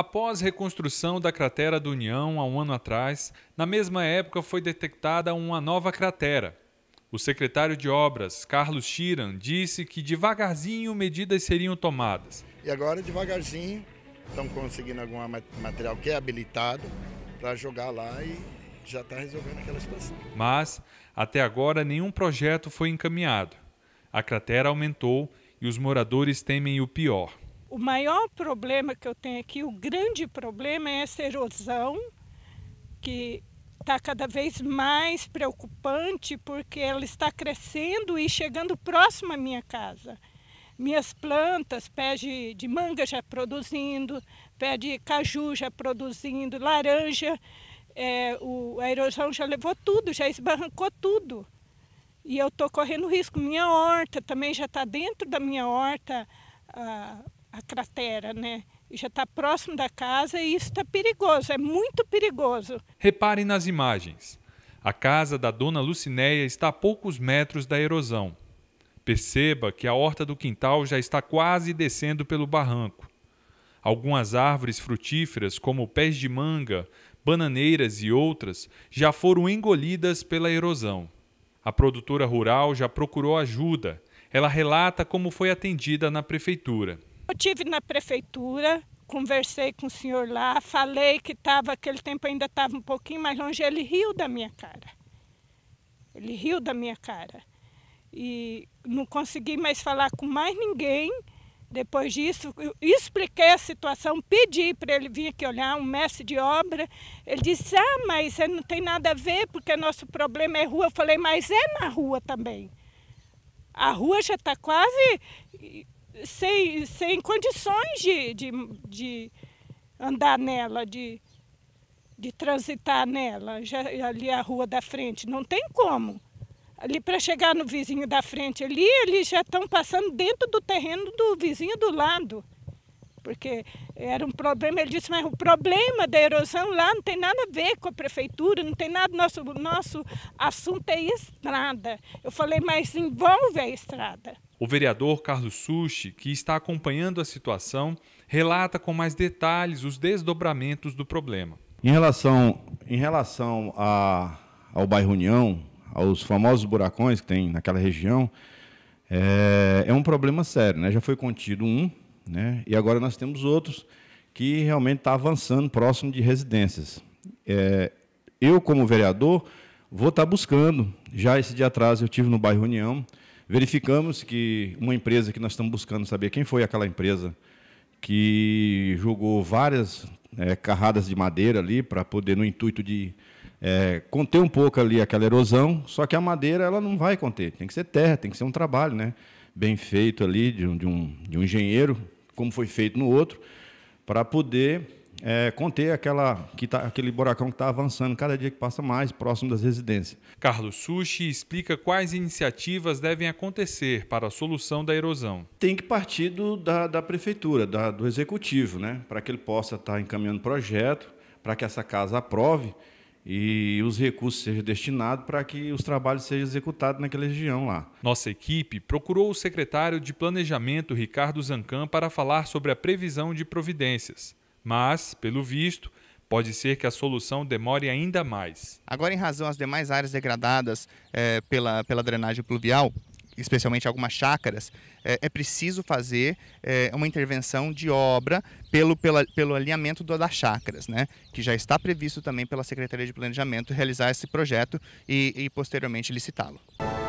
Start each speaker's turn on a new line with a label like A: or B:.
A: Após reconstrução da cratera do União há um ano atrás, na mesma época foi detectada uma nova cratera. O secretário de obras, Carlos Chiran, disse que devagarzinho medidas seriam tomadas.
B: E agora, devagarzinho, estão conseguindo algum material que é habilitado para jogar lá e já está resolvendo aquela
C: situação.
A: Mas, até agora, nenhum projeto foi encaminhado. A cratera aumentou e os moradores temem o pior.
C: O maior problema que eu tenho aqui, o grande problema é essa erosão, que está cada vez mais preocupante porque ela está crescendo e chegando próximo à minha casa. Minhas plantas, pé de, de manga já produzindo, pé de caju já produzindo, laranja, é, o, a erosão já levou tudo, já esbarrancou tudo. E eu estou correndo risco. Minha horta também já está dentro da minha horta, a, a cratera, né? Já está próximo da casa e isso está perigoso, é muito perigoso.
A: Reparem nas imagens. A casa da dona Lucinéia está a poucos metros da erosão. Perceba que a horta do quintal já está quase descendo pelo barranco. Algumas árvores frutíferas, como pés de manga, bananeiras e outras, já foram engolidas pela erosão. A produtora rural já procurou ajuda. Ela relata como foi atendida na prefeitura
C: tive na prefeitura, conversei com o senhor lá, falei que estava, aquele tempo ainda estava um pouquinho mais longe, ele riu da minha cara. Ele riu da minha cara. E não consegui mais falar com mais ninguém. Depois disso, expliquei a situação, pedi para ele vir aqui olhar, um mestre de obra. Ele disse: Ah, mas é, não tem nada a ver, porque nosso problema é rua. Eu falei: Mas é na rua também. A rua já está quase sem, sem condições de, de, de andar nela, de, de transitar nela, já, ali é a rua da frente. Não tem como. Ali para chegar no vizinho da frente ali, eles já estão passando dentro do terreno do vizinho do lado porque era um problema. Ele disse, mas o problema da erosão lá não tem nada a ver com a prefeitura, não tem nada, nosso, nosso assunto é estrada. Eu falei, mas envolve a estrada.
A: O vereador Carlos Sushi, que está acompanhando a situação, relata com mais detalhes os desdobramentos do problema.
B: Em relação, em relação a, ao bairro União, aos famosos buracões que tem naquela região, é, é um problema sério. Né? Já foi contido um, né? E agora nós temos outros que realmente está avançando próximo de residências. É, eu, como vereador, vou estar tá buscando. Já esse dia atrás eu tive no bairro União, verificamos que uma empresa que nós estamos buscando saber quem foi aquela empresa que jogou várias é, carradas de madeira ali para poder, no intuito de é, conter um pouco ali aquela erosão, só que a madeira ela não vai conter, tem que ser terra, tem que ser um trabalho né, bem feito ali de um, de um, de um engenheiro como foi feito no outro, para poder é, conter aquela, que tá, aquele buracão que está avançando cada dia que passa mais próximo das
A: residências. Carlos Sushi explica quais iniciativas devem acontecer para a solução da erosão.
B: Tem que partir do, da, da prefeitura, da, do executivo, né, para que ele possa estar tá encaminhando projeto, para que essa casa aprove e os recursos sejam destinados para que os trabalhos sejam executados naquela região lá.
A: Nossa equipe procurou o secretário de Planejamento, Ricardo Zancan, para falar sobre a previsão de providências. Mas, pelo visto, pode ser que a solução demore ainda mais.
B: Agora, em razão às demais áreas degradadas é, pela, pela drenagem pluvial, especialmente algumas chácaras, é, é preciso fazer é, uma intervenção de obra pelo, pela, pelo alinhamento do, das chácaras, né? que já está previsto também pela Secretaria de Planejamento realizar esse projeto e, e posteriormente licitá-lo.